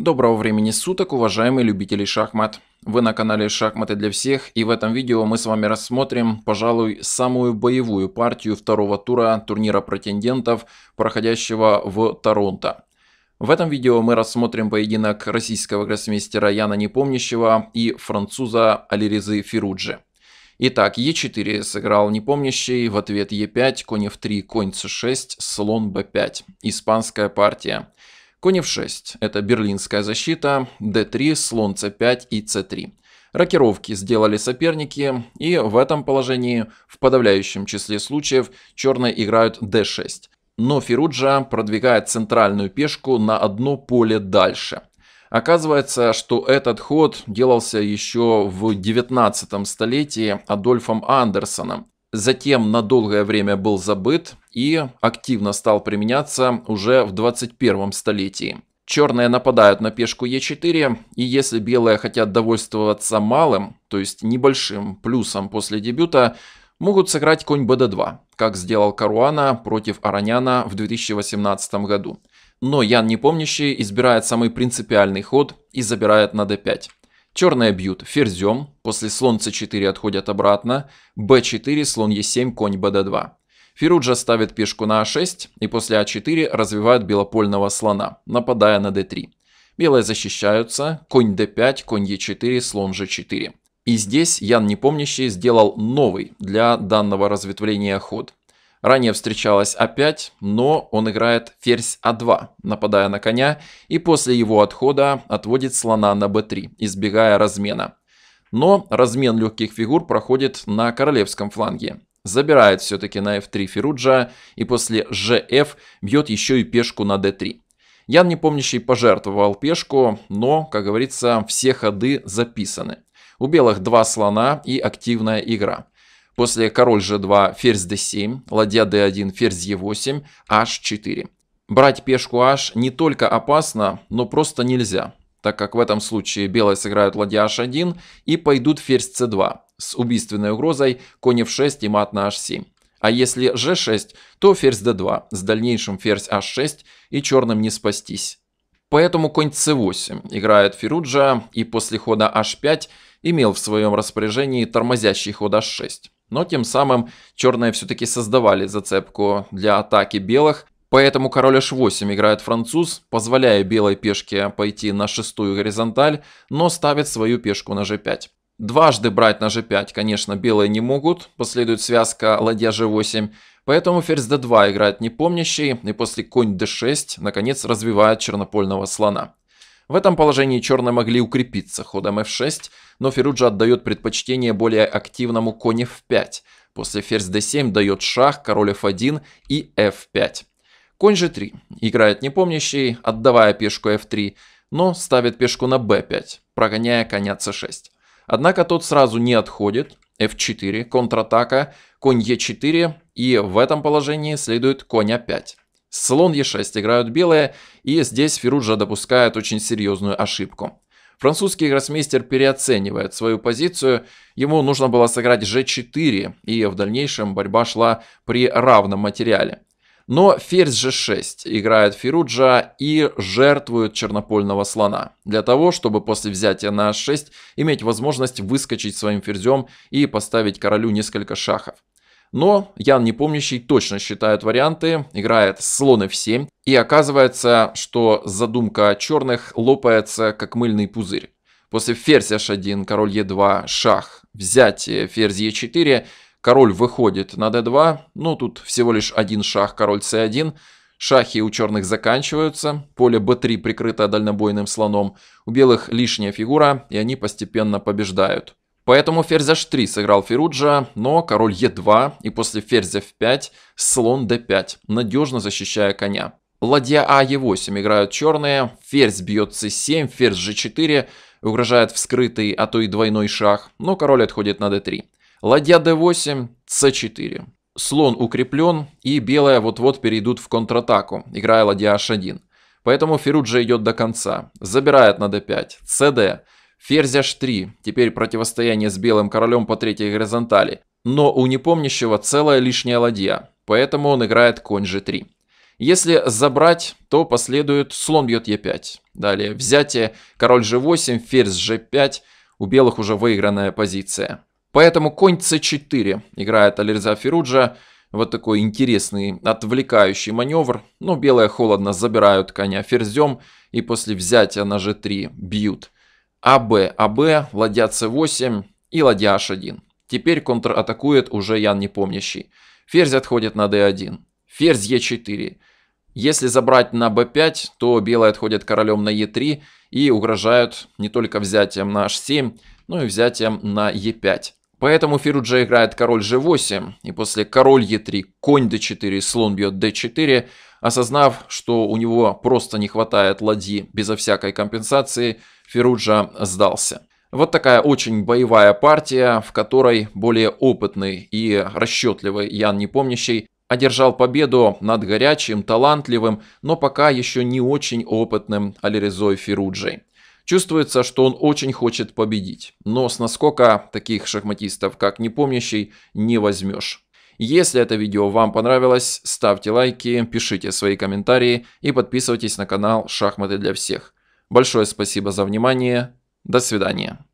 Доброго времени суток, уважаемые любители шахмат! Вы на канале «Шахматы для всех» и в этом видео мы с вами рассмотрим, пожалуй, самую боевую партию второго тура турнира претендентов, проходящего в Торонто. В этом видео мы рассмотрим поединок российского гроссмейстера Яна Непомнящего и француза Алирезы Фируджи. Итак, Е4 сыграл непомнящий, в ответ Е5, конь F3, конь c6, слон b5. Испанская партия. Конь f6 – это берлинская защита, d3, слон c5 и c3. Рокировки сделали соперники, и в этом положении в подавляющем числе случаев черные играют d6. Но Фируджа продвигает центральную пешку на одно поле дальше. Оказывается, что этот ход делался еще в 19 столетии Адольфом Андерсоном затем на долгое время был забыт и активно стал применяться уже в 21 столетии. Черные нападают на пешку Е4, и если белые хотят довольствоваться малым, то есть небольшим плюсом после дебюта, могут сыграть конь БД2, как сделал Каруана против Араняна в 2018 году. Но Ян Непомнящий избирает самый принципиальный ход и забирает на d5. Черные бьют ферзем, после слон c4 отходят обратно, b4, слон e7, конь bd2. Феруджа ставит пешку на a а 6 и после a а 4 развивает белопольного слона, нападая на d3. Белые защищаются, конь d5, конь e4, слон g4. И здесь Ян Непомнящий сделал новый для данного разветвления ход – Ранее встречалась А5, но он играет ферзь А2, нападая на коня, и после его отхода отводит слона на Б3, избегая размена. Но размен легких фигур проходит на королевском фланге. Забирает все-таки на F3 Феруджа и после gf бьет еще и пешку на D3. Ян Непомнящий пожертвовал пешку, но, как говорится, все ходы записаны. У белых два слона и активная игра. После король g2, ферзь d7, ладья d1, ферзь e8, h4. Брать пешку h не только опасно, но просто нельзя, так как в этом случае белые сыграют ладья h1 и пойдут ферзь c2 с убийственной угрозой конь f6 и мат на h7. А если g6, то ферзь d2 с дальнейшим ферзь h6 и черным не спастись. Поэтому конь c8 играет Феруджа и после хода h5 имел в своем распоряжении тормозящий ход h6 но тем самым черные все-таки создавали зацепку для атаки белых. Поэтому король h8 играет француз, позволяя белой пешке пойти на шестую горизонталь, но ставит свою пешку на g5. Дважды брать на g5, конечно, белые не могут, последует связка ладья g8, поэтому ферзь d2 играет непомнящий, и после конь d6, наконец, развивает чернопольного слона. В этом положении черные могли укрепиться ходом f6, но Феруджа отдает предпочтение более активному конь f5. После ферзь d7 дает шах, король f1 и f5. Конь g3 играет непомнящий, отдавая пешку f3, но ставит пешку на b5, прогоняя коня c6. Однако тот сразу не отходит, f4, контратака, конь e4, и в этом положении следует конь a5. А Слон Е6 играют белые, и здесь Фируджа допускает очень серьезную ошибку. Французский гроссмейстер переоценивает свою позицию, ему нужно было сыграть g4, и в дальнейшем борьба шла при равном материале. Но ферзь g6 играет Фируджа и жертвует чернопольного слона, для того, чтобы после взятия на h6 иметь возможность выскочить своим ферзем и поставить королю несколько шахов. Но Ян Непомнящий точно считает варианты, играет слон f7, и оказывается, что задумка черных лопается как мыльный пузырь. После ферзь h1, король e2, шах, взятие ферзь e4, король выходит на d2, но тут всего лишь один шах, король c1, Шахи у черных заканчиваются, поле b3 прикрыто дальнобойным слоном, у белых лишняя фигура, и они постепенно побеждают. Поэтому ферзь h3 сыграл Феруджа, но король e2 и после ферзя f5 слон d5, надежно защищая коня. Ладья а e8 играют черные, ферзь бьет c7, ферзь g4, угрожает вскрытый, а то и двойной шах, но король отходит на d3. Ладья d8, c4. Слон укреплен, и белые вот-вот перейдут в контратаку, играя ладья h1. Поэтому Феруджа идет до конца, забирает на d5, cd, Ферзь h3, теперь противостояние с белым королем по третьей горизонтали, но у непомнящего целая лишняя ладья, поэтому он играет конь g3. Если забрать, то последует слон бьет e5. Далее взятие, король g8, ферзь g5, у белых уже выигранная позиция. Поэтому конь c4 играет Алирза Феруджа. Вот такой интересный отвлекающий маневр. Но белые холодно забирают коня ферзем и после взятия на g3 бьют. АБ, АБ, ладья С8 и ладья H1. Теперь контратакует уже Ян Непомнящий. Ферзь отходит на d1. Ферзь e4. Если забрать на b5, то белые отходят королем на e3 и угрожают не только взятием на h7, но и взятием на e5. Поэтому Фируджа играет король g8, и после король e3, конь d4, слон бьет d4, осознав, что у него просто не хватает ладьи безо всякой компенсации, Фируджа сдался. Вот такая очень боевая партия, в которой более опытный и расчетливый Ян Непомнящий одержал победу над горячим, талантливым, но пока еще не очень опытным Алирезой Фируджей. Чувствуется, что он очень хочет победить, но с наскока таких шахматистов, как непомнящий, не возьмешь. Если это видео вам понравилось, ставьте лайки, пишите свои комментарии и подписывайтесь на канал «Шахматы для всех». Большое спасибо за внимание. До свидания.